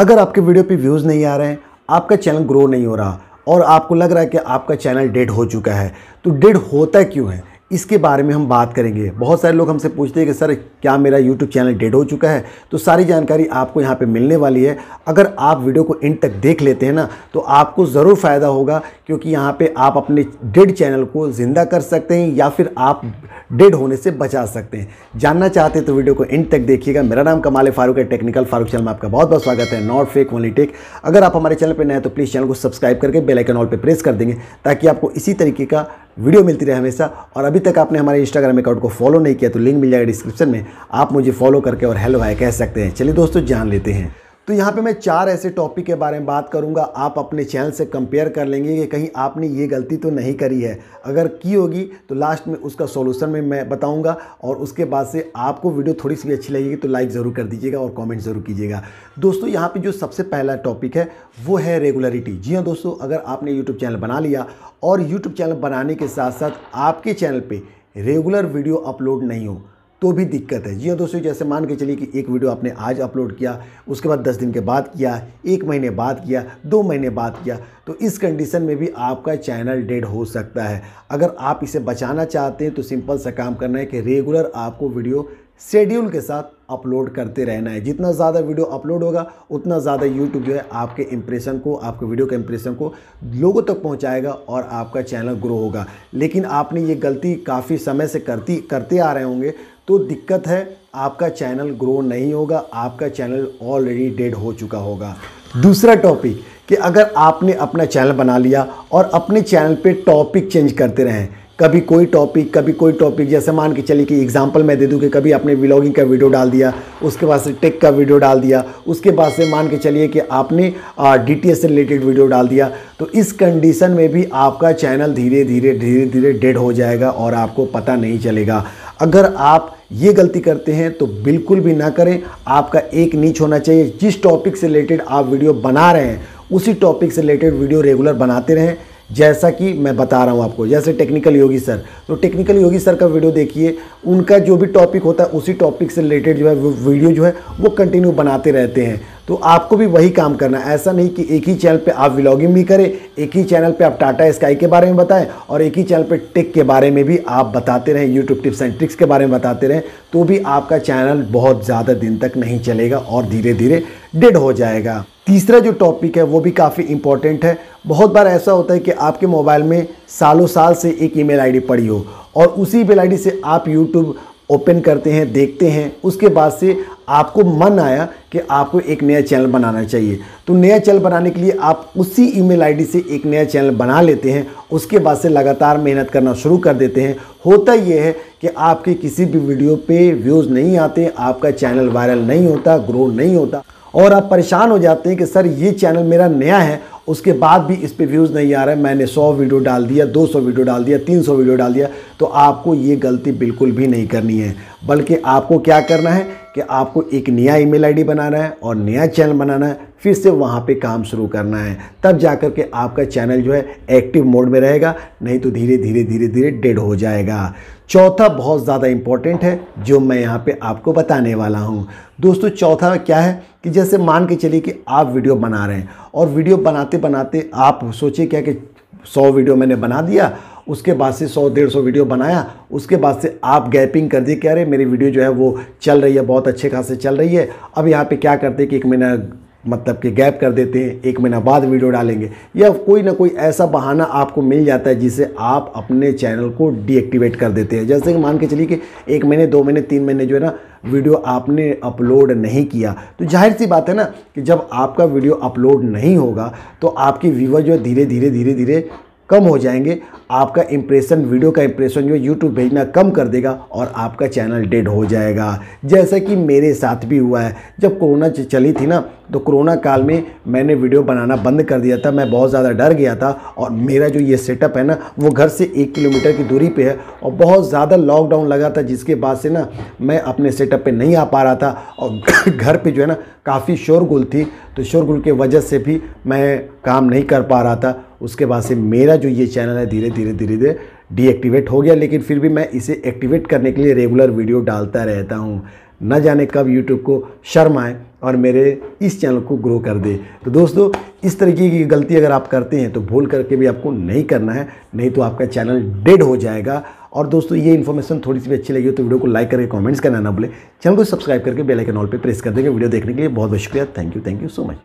अगर आपके वीडियो पे व्यूज़ नहीं आ रहे हैं आपका चैनल ग्रो नहीं हो रहा और आपको लग रहा है कि आपका चैनल डेड हो चुका है तो डेड होता क्यों है इसके बारे में हम बात करेंगे बहुत सारे लोग हमसे पूछते हैं कि सर क्या मेरा यूट्यूब चैनल डेड हो चुका है तो सारी जानकारी आपको यहाँ पे मिलने वाली है अगर आप वीडियो को एंड तक देख लेते हैं ना तो आपको ज़रूर फ़ायदा होगा क्योंकि यहाँ पे आप अपने डेड चैनल को ज़िंदा कर सकते हैं या फिर आप डेड होने से बचा सकते हैं जानना चाहते हैं तो वीडियो को एंड तक देखिएगा मेरा नाम कमाल फारूक है टेक्निकल फारूक चैनल में आपका बहुत बहुत स्वागत है नॉट फेक ओनली टेक अगर आप हमारे चैनल पर नए तो प्लीज़ चैनल को सब्सक्राइब करके बेलाइकन ऑल पर प्रेस कर देंगे ताकि आपको इसी तरीके का वीडियो मिलती रहे हमेशा और अभी तक आपने हमारे इंस्टाग्राम अकाउंट को फॉलो नहीं किया तो लिंक मिल जाएगा डिस्क्रिप्शन में आप मुझे फॉलो करके और हेलो भाई कह सकते हैं चलिए दोस्तों जान लेते हैं तो यहाँ पे मैं चार ऐसे टॉपिक के बारे में बात करूँगा आप अपने चैनल से कंपेयर कर लेंगे कि कहीं आपने ये गलती तो नहीं करी है अगर की होगी तो लास्ट में उसका सोल्यूशन में मैं बताऊँगा और उसके बाद से आपको वीडियो थोड़ी सी भी अच्छी लगेगी तो लाइक ज़रूर कर दीजिएगा और कॉमेंट ज़रूर कीजिएगा दोस्तों यहाँ पर जो सबसे पहला टॉपिक है वो है रेगुलरिटी जी हाँ दोस्तों अगर आपने यूट्यूब चैनल बना लिया और यूट्यूब चैनल बनाने के साथ साथ आपके चैनल पर रेगुलर वीडियो अपलोड नहीं हो तो भी दिक्कत है जी हाँ दोस्तों जैसे मान के चलिए कि एक वीडियो आपने आज अपलोड किया उसके बाद दस दिन के बाद किया एक महीने बाद किया दो महीने बाद किया तो इस कंडीशन में भी आपका चैनल डेड हो सकता है अगर आप इसे बचाना चाहते हैं तो सिंपल सा काम करना है कि रेगुलर आपको वीडियो शेड्यूल के साथ अपलोड करते रहना है जितना ज़्यादा वीडियो अपलोड होगा उतना ज़्यादा यूट्यूब जो है आपके इम्प्रेशन को आपके वीडियो के इम्प्रेशन को लोगों तक पहुंचाएगा और आपका चैनल ग्रो होगा लेकिन आपने ये गलती काफ़ी समय से करती करते आ रहे होंगे तो दिक्कत है आपका चैनल ग्रो नहीं होगा आपका चैनल ऑलरेडी डेड हो चुका होगा दूसरा टॉपिक कि अगर आपने अपना चैनल बना लिया और अपने चैनल पे टॉपिक चेंज करते रहें कभी कोई टॉपिक कभी कोई टॉपिक जैसे मान के चलिए कि एग्जांपल मैं दे दूँ कि कभी आपने व्लॉगिंग का वीडियो डाल दिया उसके बाद से टेक का वीडियो डाल दिया उसके बाद से मान के चलिए कि आपने डी से रिलेटेड वीडियो डाल दिया तो इस कंडीशन में भी आपका चैनल धीरे धीरे धीरे धीरे डेड हो जाएगा और आपको पता नहीं चलेगा अगर आप ये गलती करते हैं तो बिल्कुल भी ना करें आपका एक नीच होना चाहिए जिस टॉपिक से रिलेटेड आप वीडियो बना रहे हैं उसी टॉपिक से रिलेटेड वीडियो रेगुलर बनाते रहें जैसा कि मैं बता रहा हूँ आपको जैसे टेक्निकल योगी सर तो टेक्निकल योगी सर का वीडियो देखिए उनका जो भी टॉपिक होता है उसी टॉपिक से रिलेटेड जो है वो वीडियो जो है वो कंटिन्यू बनाते रहते हैं तो आपको भी वही काम करना है ऐसा नहीं कि एक ही चैनल पे आप व्लॉगिंग भी करें एक ही चैनल पे आप टाटा स्काई के बारे में बताएं और एक ही चैनल पे टेक के बारे में भी आप बताते रहें यूट्यूब टिप्स एंड ट्रिक्स के बारे में बताते रहें तो भी आपका चैनल बहुत ज़्यादा दिन तक नहीं चलेगा और धीरे धीरे डेड हो जाएगा तीसरा जो टॉपिक है वो भी काफ़ी इंपॉर्टेंट है बहुत बार ऐसा होता है कि आपके मोबाइल में सालों साल से एक ईमेल आईडी पड़ी हो और उसी ईमेल आईडी से आप यूट्यूब ओपन करते हैं देखते हैं उसके बाद से आपको मन आया कि आपको एक नया चैनल बनाना चाहिए तो नया चैनल बनाने के लिए आप उसी ईमेल आईडी से एक नया चैनल बना लेते हैं उसके बाद से लगातार मेहनत करना शुरू कर देते हैं होता यह है कि आपके किसी भी वीडियो पे व्यूज़ नहीं आते आपका चैनल वायरल नहीं होता ग्रो नहीं होता और आप परेशान हो जाते हैं कि सर ये चैनल मेरा नया है उसके बाद भी इस पर व्यूज़ नहीं आ रहा है मैंने 100 वीडियो डाल दिया 200 वीडियो डाल दिया 300 वीडियो डाल दिया तो आपको ये गलती बिल्कुल भी नहीं करनी है बल्कि आपको क्या करना है कि आपको एक नया ईमेल आईडी बनाना है और नया चैनल बनाना है फिर से वहाँ पे काम शुरू करना है तब जाकर के आपका चैनल जो है एक्टिव मोड में रहेगा नहीं तो धीरे धीरे धीरे धीरे डेड हो जाएगा चौथा बहुत ज़्यादा इम्पॉर्टेंट है जो मैं यहाँ पे आपको बताने वाला हूँ दोस्तों चौथा क्या है कि जैसे मान के चलिए कि आप वीडियो बना रहे हैं और वीडियो बनाते बनाते आप सोचे क्या कि सौ वीडियो मैंने बना दिया उसके बाद से सौ डेढ़ सौ वीडियो बनाया उसके बाद से आप गैपिंग कर दिए कि अरे मेरी वीडियो जो है वो चल रही है बहुत अच्छे खासे चल रही है अब यहाँ पे क्या करते हैं कि एक महीना मतलब कि गैप कर देते हैं एक महीना बाद वीडियो डालेंगे या कोई ना कोई ऐसा बहाना आपको मिल जाता है जिसे आप अपने चैनल को डीएक्टिवेट कर देते हैं जैसे कि मान के चलिए कि एक महीने दो महीने तीन महीने जो है ना वीडियो आपने अपलोड नहीं किया तो जाहिर सी बात है ना कि जब आपका वीडियो अपलोड नहीं होगा तो आपकी व्यूवर जो है धीरे धीरे धीरे धीरे कम हो जाएंगे आपका इंप्रेशन वीडियो का इंप्रेशन जो यूट्यूब भेजना कम कर देगा और आपका चैनल डेड हो जाएगा जैसा कि मेरे साथ भी हुआ है जब कोरोना चली थी ना तो कोरोना काल में मैंने वीडियो बनाना बंद कर दिया था मैं बहुत ज़्यादा डर गया था और मेरा जो ये सेटअप है ना वो घर से एक किलोमीटर की दूरी पे है और बहुत ज़्यादा लॉकडाउन लगा था जिसके बाद से ना मैं अपने सेटअप पे नहीं आ पा रहा था और घर पे जो है ना काफ़ी शोरगुल थी तो शोरगुल के वजह से भी मैं काम नहीं कर पा रहा था उसके बाद से मेरा जो ये चैनल है धीरे धीरे धीरे धीरे डीएक्टिवेट हो गया लेकिन फिर भी मैं इसे एक्टिवेट करने के लिए रेगुलर वीडियो डालता रहता हूँ न जाने कब यूट्यूब को शर्म आए और मेरे इस चैनल को ग्रो कर दे तो दोस्तों इस तरीके की गलती अगर आप करते हैं तो भूल करके भी आपको नहीं करना है नहीं तो आपका चैनल डेड हो जाएगा और दोस्तों ये इन्फॉर्मेशन थोड़ी सी भी अच्छी लगी हो तो वीडियो को लाइक करके कमेंट्स करना ना भूलें चैनल को सब्सक्राइब करके बेल आइकन ऑल पे प्रेस कर देंगे वीडियो देखने के लिए बहुत बहुत शुक्रिया thank you thank you so much